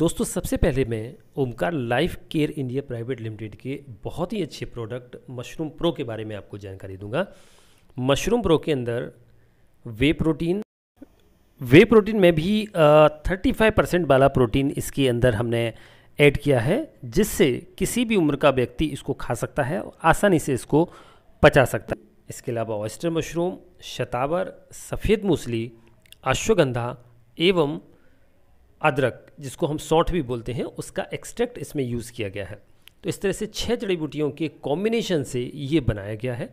दोस्तों सबसे पहले मैं Omkar life care India private limited के बहुत ही अच्छे प्रोडक्ट मशरूम प्रो के बारे में आपको जानकारी दूंगा मशरूम प्रो के अंदर वे प्रोटीन वे प्रोटीन में भी थर्टी फाइव परसेंट वाला प्रोटीन इसके अंदर हमने ऐड किया है जिससे किसी भी उम्र का व्यक्ति इसको खा सकता है और आसानी से इसको पचा सकता है इसके अलावा ऑयस्टर मशरूम शतावर सफ़ेद मूसली अश्वगंधा एवं अदरक जिसको हम सौठ भी बोलते हैं उसका एक्सट्रैक्ट इसमें यूज़ किया गया है तो इस तरह से छः जड़ी बूटियों के कॉम्बिनेशन से ये बनाया गया है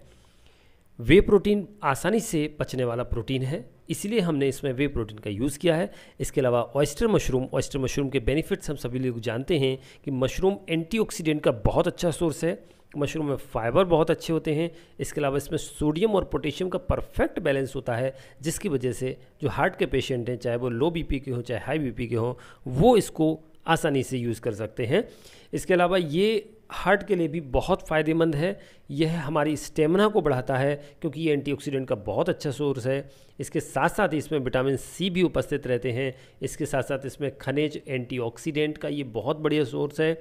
वे प्रोटीन आसानी से पचने वाला प्रोटीन है इसलिए हमने इसमें वे प्रोटीन का यूज़ किया है इसके अलावा ऑयस्टर मशरूम ऑयस्टर मशरूम के बेनिफिट्स हम सभी लोग जानते हैं कि मशरूम एंटीऑक्सीडेंट का बहुत अच्छा सोर्स है मशरूम में फाइबर बहुत अच्छे होते हैं इसके अलावा इसमें सोडियम और पोटेशियम का परफेक्ट बैलेंस होता है जिसकी वजह से जो हार्ट के पेशेंट हैं चाहे वो लो बीपी के हों चाहे हाई बीपी के हों वो इसको आसानी से यूज़ कर सकते हैं इसके अलावा ये हार्ट के लिए भी बहुत फ़ायदेमंद है यह हमारी स्टेमिना को बढ़ाता है क्योंकि ये एंटीऑक्सीडेंट का बहुत अच्छा सोर्स है इसके साथ साथ इसमें विटामिन सी भी उपस्थित रहते हैं इसके साथ साथ इसमें खनिज एंटीऑक्सीडेंट का ये बहुत बढ़िया सोर्स है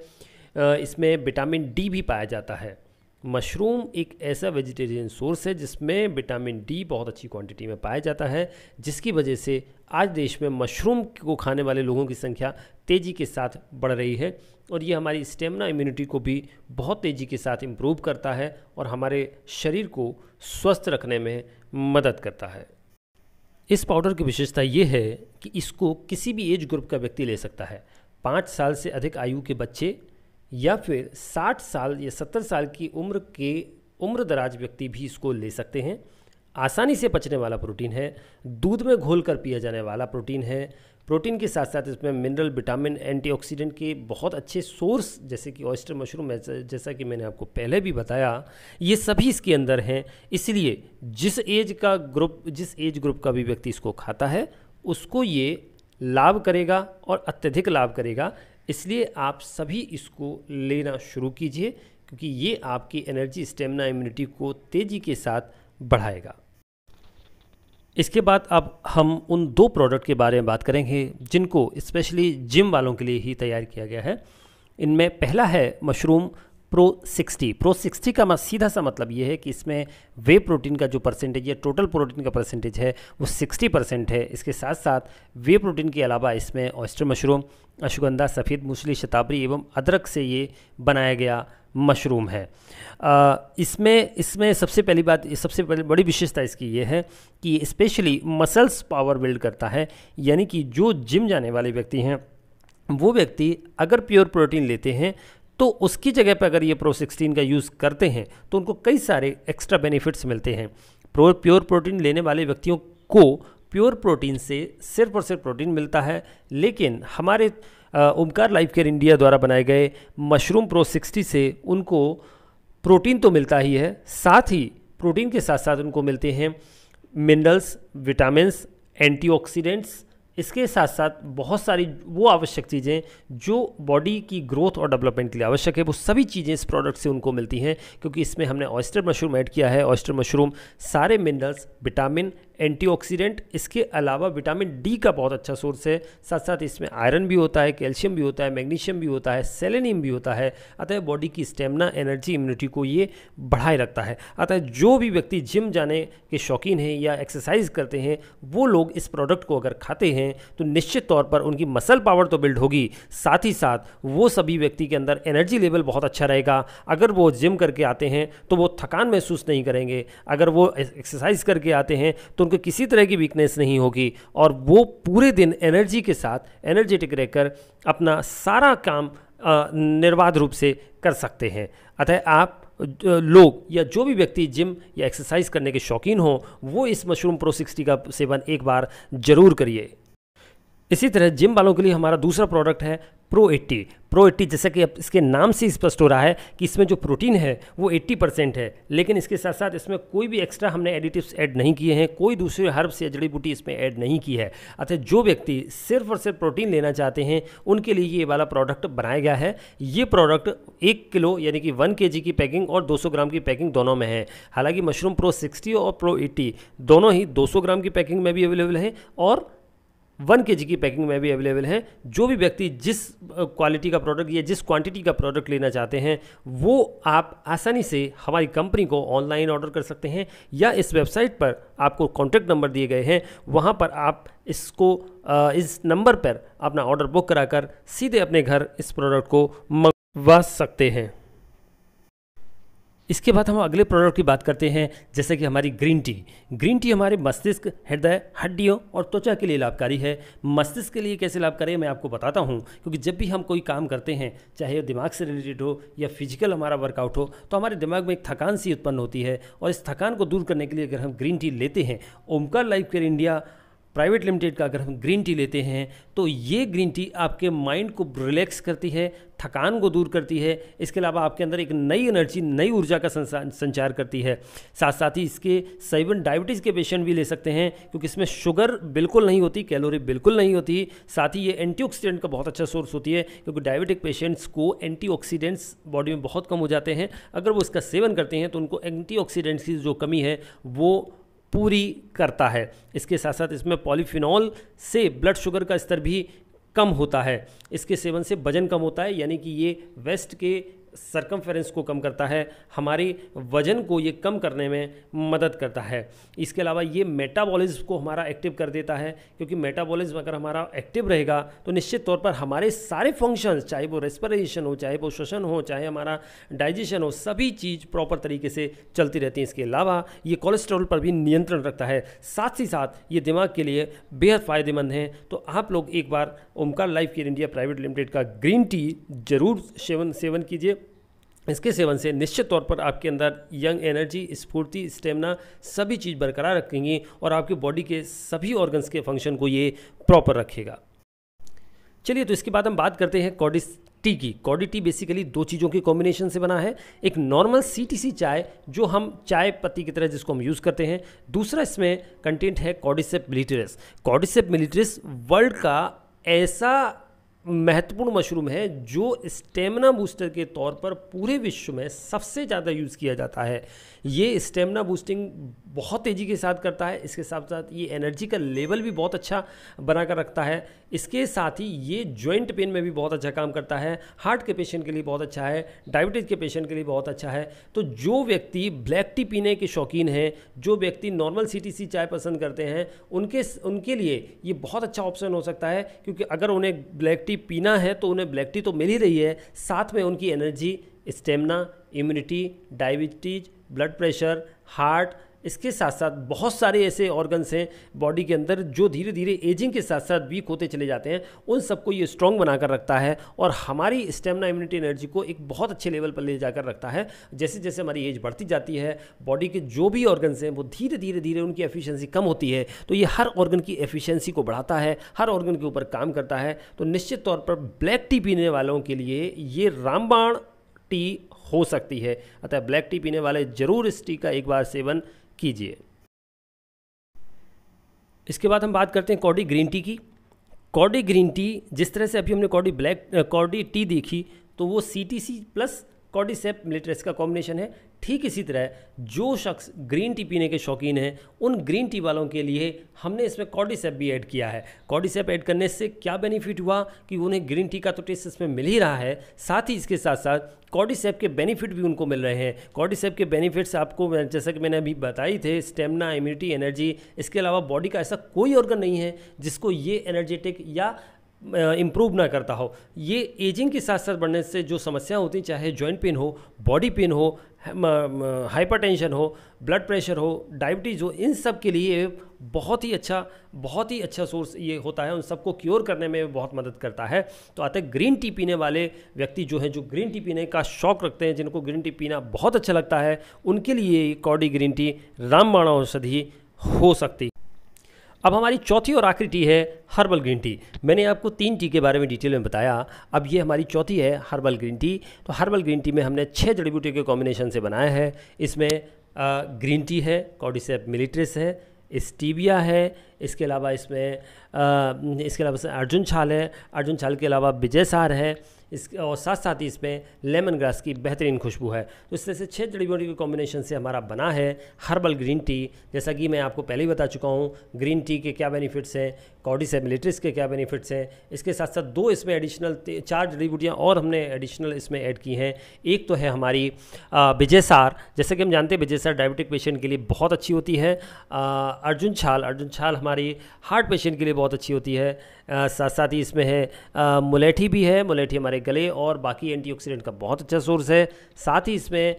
इसमें विटामिन डी भी पाया जाता है मशरूम एक ऐसा वेजिटेरियन सोर्स है जिसमें विटामिन डी बहुत अच्छी क्वांटिटी में पाया जाता है जिसकी वजह से आज देश में मशरूम को खाने वाले लोगों की संख्या तेज़ी के साथ बढ़ रही है और ये हमारी स्टेमिना इम्यूनिटी को भी बहुत तेज़ी के साथ इम्प्रूव करता है और हमारे शरीर को स्वस्थ रखने में मदद करता है इस पाउडर की विशेषता ये है कि इसको किसी भी एज ग्रुप का व्यक्ति ले सकता है पाँच साल से अधिक आयु के बच्चे या फिर 60 साल या 70 साल की उम्र के उम्र दराज व्यक्ति भी इसको ले सकते हैं आसानी से पचने वाला प्रोटीन है दूध में घोल कर पिया जाने वाला प्रोटीन है प्रोटीन के साथ साथ इसमें मिनरल विटामिन एंटीऑक्सीडेंट के बहुत अच्छे सोर्स जैसे कि ऑयस्टर मशरूम जैसा कि मैंने आपको पहले भी बताया ये सभी इसके अंदर हैं इसलिए जिस एज का ग्रुप जिस एज ग्रुप का भी व्यक्ति इसको खाता है उसको ये लाभ करेगा और अत्यधिक लाभ करेगा इसलिए आप सभी इसको लेना शुरू कीजिए क्योंकि ये आपकी एनर्जी स्टेमिना इम्यूनिटी को तेज़ी के साथ बढ़ाएगा इसके बाद अब हम उन दो प्रोडक्ट के बारे में बात करेंगे जिनको स्पेशली जिम वालों के लिए ही तैयार किया गया है इनमें पहला है मशरूम प्रो 60 प्रो 60 का सीधा सा मतलब ये है कि इसमें वे प्रोटीन का जो परसेंटेज है टोटल प्रोटीन का परसेंटेज है वो 60 परसेंट है इसके साथ साथ वे प्रोटीन के अलावा इसमें ऑयस्टर मशरूम अश्वगंधा सफ़ेद मूसली शताबरी एवं अदरक से ये बनाया गया मशरूम है इसमें इसमें सबसे पहली बात सबसे पहले बड़ी विशेषता इसकी ये है कि स्पेशली मसल्स पावर बिल्ड करता है यानी कि जो जिम जाने वाले व्यक्ति हैं वो व्यक्ति अगर प्योर प्रोटीन लेते हैं तो उसकी जगह पर अगर ये प्रो सिक्सटीन का यूज़ करते हैं तो उनको कई सारे एक्स्ट्रा बेनिफिट्स मिलते हैं प्रो प्योर प्रोटीन लेने वाले व्यक्तियों को प्योर प्रोटीन से सिर्फ और सिर्फ प्रोटीन मिलता है लेकिन हमारे ओमकार लाइफ केयर इंडिया द्वारा बनाए गए मशरूम प्रो 60 से उनको प्रोटीन तो मिलता ही है साथ ही प्रोटीन के साथ साथ उनको मिलते हैं मिनरल्स विटामिन एंटीऑक्सीडेंट्स इसके साथ साथ बहुत सारी वो आवश्यक चीज़ें जो बॉडी की ग्रोथ और डेवलपमेंट के लिए आवश्यक है वो सभी चीज़ें इस प्रोडक्ट से उनको मिलती हैं क्योंकि इसमें हमने ऑयस्टर मशरूम ऐड किया है ऑयस्टर मशरूम सारे मिनरल्स विटामिन एंटीऑक्सीडेंट इसके अलावा विटामिन डी का बहुत अच्छा सोर्स है साथ साथ इसमें आयरन भी होता है कैल्शियम भी होता है मैग्नीशियम भी होता है सेलेनियम भी होता है अतः बॉडी की स्टेमिना एनर्जी इम्यूनिटी को ये बढ़ाए रखता है अतः जो भी व्यक्ति जिम जाने के शौकीन हैं या एक्सरसाइज करते हैं वो लोग इस प्रोडक्ट को अगर खाते हैं तो निश्चित तौर पर उनकी मसल पावर तो बिल्ड होगी साथ ही साथ वो सभी व्यक्ति के अंदर एनर्जी लेवल बहुत अच्छा रहेगा अगर वो जिम करके आते हैं तो वो थकान महसूस नहीं करेंगे अगर वो एक्सरसाइज करके आते हैं तो उनको किसी तरह की वीकनेस नहीं होगी और वो पूरे दिन एनर्जी के साथ एनर्जेटिक रहकर अपना सारा काम निर्बाध रूप से कर सकते हैं अतः आप लोग या जो भी व्यक्ति जिम या एक्सरसाइज करने के शौकीन हो वो इस मशरूम प्रो 60 का सेवन एक बार ज़रूर करिए इसी तरह जिम वालों के लिए हमारा दूसरा प्रोडक्ट है प्रो एट्टी प्रो एट्टी जैसा कि अब इसके नाम से स्पष्ट हो रहा है कि इसमें जो प्रोटीन है वो 80 परसेंट है लेकिन इसके साथ साथ इसमें कोई भी एक्स्ट्रा हमने एडिटिव्स ऐड नहीं किए हैं कोई दूसरे हर्ब्स या जड़ी बूटी इसमें ऐड नहीं की है अतः जो व्यक्ति सिर्फ और सिर्फ प्रोटीन लेना चाहते हैं उनके लिए ये वाला प्रोडक्ट बनाया गया है ये प्रोडक्ट एक किलो यानी कि वन के की पैकिंग और दो ग्राम की पैकिंग दोनों में है हालाँकि मशरूम प्रो सिक्सटी और प्रो एट्टी दोनों ही दो ग्राम की पैकिंग में भी अवेलेबल है और वन के की पैकिंग में भी अवेलेबल हैं जो भी व्यक्ति जिस क्वालिटी का प्रोडक्ट या जिस क्वांटिटी का प्रोडक्ट लेना चाहते हैं वो आप आसानी से हमारी कंपनी को ऑनलाइन ऑर्डर कर सकते हैं या इस वेबसाइट पर आपको कॉन्टैक्ट नंबर दिए गए हैं वहाँ पर आप इसको इस नंबर पर अपना ऑर्डर बुक कराकर सीधे अपने घर इस प्रोडक्ट को मंगवा सकते हैं इसके बाद हम अगले प्रोडक्ट की बात करते हैं जैसे कि हमारी ग्रीन टी ग्रीन टी हमारे मस्तिष्क हृदय हड्डियों और त्वचा के लिए लाभकारी है मस्तिष्क के लिए कैसे लाभकारी है मैं आपको बताता हूँ क्योंकि जब भी हम कोई काम करते हैं चाहे वो दिमाग से रिलेटेड हो या फिजिकल हमारा वर्कआउट हो तो हमारे दिमाग में एक थकान सी उत्पन्न होती है और इस थकान को दूर करने के लिए अगर हम ग्रीन टी लेते हैं Omkar life care India private limited का अगर हम ग्रीन टी लेते हैं तो ये ग्रीन टी आपके माइंड को रिलैक्स करती है थकान को दूर करती है इसके अलावा आपके अंदर एक नई एनर्जी नई ऊर्जा का संचार करती है साथ साथ ही इसके सेवन डायबिटीज़ के पेशेंट भी ले सकते हैं क्योंकि इसमें शुगर बिल्कुल नहीं होती कैलोरी बिल्कुल नहीं होती साथ ही ये एंटीऑक्सीडेंट का बहुत अच्छा सोर्स होती है क्योंकि डायबिटिक पेशेंट्स को एंटीऑक्सीडेंट्स बॉडी में बहुत कम हो जाते हैं अगर वो इसका सेवन करते हैं तो उनको एंटीऑक्सीडेंट्स की जो कमी है वो पूरी करता है इसके साथ साथ इसमें पॉलीफिनॉल से ब्लड शुगर का स्तर भी कम होता है इसके सेवन से वजन कम होता है यानी कि ये वेस्ट के सरकमफेरेंस को कम करता है हमारे वजन को ये कम करने में मदद करता है इसके अलावा ये मेटाबॉलिज्म को हमारा एक्टिव कर देता है क्योंकि मेटाबॉलिज्म अगर हमारा एक्टिव रहेगा तो निश्चित तौर पर हमारे सारे फंक्शंस चाहे वो रेस्परेशन हो चाहे वो श्वसन हो चाहे हमारा डाइजेशन हो सभी चीज़ प्रॉपर तरीके से चलती रहती हैं इसके अलावा ये कोलेस्ट्रॉल पर भी नियंत्रण रखता है साथ ही साथ ये दिमाग के लिए बेहद फ़ायदेमंद हैं तो आप लोग एक बार Omkar life care India private limited का ग्रीन टी ज़रूर सेवन सेवन कीजिए इसके सेवन से निश्चित तौर पर आपके अंदर यंग एनर्जी स्फूर्ति स्टेमिना सभी चीज़ बरकरार रखेंगी और आपके बॉडी के सभी ऑर्गन्स के फंक्शन को ये प्रॉपर रखेगा चलिए तो इसके बाद हम बात करते हैं कॉडिस टी की कॉडी टी बेसिकली दो चीज़ों के कॉम्बिनेशन से बना है एक नॉर्मल सी टी सी चाय जो हम चाय पत्ती की तरह जिसको हम यूज़ करते हैं दूसरा इसमें कंटेंट है कॉडिसेप मिलिटरस कॉडिसेप मिलिटरस वर्ल्ड का ऐसा महत्वपूर्ण मशरूम है जो स्टेमिना बूस्टर के तौर पर पूरे विश्व में सबसे ज़्यादा यूज़ किया जाता है ये स्टेमिना बूस्टिंग बहुत तेज़ी के साथ करता है इसके साथ साथ ये एनर्जी का लेवल भी बहुत अच्छा बना कर रखता है इसके साथ ही ये जॉइंट पेन में भी बहुत अच्छा काम करता है हार्ट के पेशेंट के लिए बहुत अच्छा है डायबिटीज़ के पेशेंट के लिए बहुत अच्छा है तो जो व्यक्ति ब्लैक टी पीने के शौकीन हैं जो व्यक्ति नॉर्मल सी टी सी चाय पसंद करते हैं उनके उनके लिए ये बहुत अच्छा ऑप्शन हो सकता है क्योंकि अगर उन्हें ब्लैक टी पीना है तो उन्हें ब्लैक टी तो मिल ही रही है साथ में उनकी energy stamina immunity diabetes blood pressure heart इसके साथ साथ बहुत सारे ऐसे ऑर्गन्स हैं बॉडी के अंदर जो धीरे धीरे एजिंग के साथ साथ वीक होते चले जाते हैं उन सबको ये स्ट्रॉन्ग बनाकर रखता है और हमारी स्टेमिना इम्यूनिटी एनर्जी को एक बहुत अच्छे लेवल पर ले जाकर रखता है जैसे जैसे हमारी एज बढ़ती जाती है बॉडी के जो भी ऑर्गन्स हैं वो धीरे धीरे धीरे उनकी एफिशिएंसी कम होती है तो ये हर ऑर्गन की एफिशिएंसी को बढ़ाता है हर ऑर्गन के ऊपर काम करता है तो निश्चित तौर पर ब्लैक टी पीने वालों के लिए ये रामबाण टी हो सकती है अतः ब्लैक टी पीने वाले ज़रूर इस टी का एक बार सेवन कीजिए इसके बाद हम बात करते हैं कॉडी ग्रीन टी की कॉडी ग्रीन टी जिस तरह से अभी हमने कॉडी ब्लैक कॉडी टी देखी तो वो सी टी सी प्लस कॉडी सेप मिलिट्रेस का कॉम्बिनेशन है ठीक इसी तरह जो शख्स ग्रीन टी पीने के शौकीन हैं उन ग्रीन टी वालों के लिए हमने इसमें कॉडिसेप भी ऐड किया है कॉडिसेप ऐड करने से क्या बेनिफिट हुआ कि उन्हें ग्रीन टी का तो टेस्ट इसमें मिल ही रहा है साथ ही इसके साथ साथ कॉडिसेप के बेनिफिट भी उनको मिल रहे हैं कॉडिसेप के बेनिफिट्स आपको जैसा कि मैंने अभी बताई थे स्टेमिना इम्यूनिटी एनर्जी इसके अलावा बॉडी का ऐसा कोई ऑर्गन नहीं है जिसको ये एनर्जेटिक या इम्प्रूव ना करता हो ये एजिंग के साथ साथ बढ़ने से जो समस्याएं होती चाहे जॉइंट पेन हो बॉडी पेन हो हाइपरटेंशन हो ब्लड प्रेशर हो डायबिटीज़ हो इन सब के लिए बहुत ही अच्छा बहुत ही अच्छा सोर्स ये होता है उन सबको क्योर करने में बहुत मदद करता है तो आते ग्रीन टी पीने वाले व्यक्ति जो हैं जो ग्रीन टी पीने का शौक रखते हैं जिनको ग्रीन टी पीना बहुत अच्छा लगता है उनके लिए कॉडी ग्रीन टी रामबाणा औषधि हो सकती अब हमारी चौथी और आखिरी टी है हर्बल ग्रीन टी मैंने आपको तीन टी के बारे में डिटेल में बताया अब ये हमारी चौथी है हर्बल ग्रीन टी तो हर्बल ग्रीन टी में हमने छः जड़ी बूटी के कॉम्बिनेशन से बनाया है इसमें ग्रीन टी है कॉडिसेप मिलिट्रेस है स्टीबिया है इसके अलावा इसमें आ, इसके अलावा अर्जुन छाल है अर्जुन छाल के अलावा विजय सार है इस और साथ साथ ही इसमें लेमन ग्रास की बेहतरीन खुशबू है तो इस तरह से छः जड़ी बूटी के कॉम्बिनेशन से हमारा बना है हर्बल ग्रीन टी जैसा कि मैं आपको पहले ही बता चुका हूँ ग्रीन टी के क्या बेनिफिट्स हैं कॉडिस मिलिट्रिस के क्या बेनिफिट्स हैं इसके साथ साथ दो इसमें एडिशनल चार जड़ी बूटियाँ और हमने एडिशनल इसमें ऐड की हैं एक तो है हमारी विजयसार जैसा कि हम जानते हैं विजयसार डायबिटिक पेशेंट के लिए बहुत अच्छी होती है अर्जुन छाल अर्जुन छाल हमारी हार्ट पेशेंट के लिए बहुत अच्छी होती है साथ साथ ही इसमें है मुलेठी भी है मुलेठी हमारे हमारे गले और बाकी एंटीऑक्सीडेंट का बहुत अच्छा सोर्स है साथ ही इसमें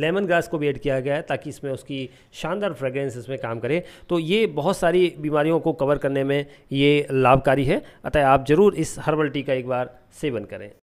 लेमन ग्रास को भी ऐड किया गया है ताकि इसमें उसकी शानदार फ्रेग्रेंस इसमें काम करे तो ये बहुत सारी बीमारियों को कवर करने में ये लाभकारी है अतः आप ज़रूर इस हर्बल टी का एक बार सेवन करें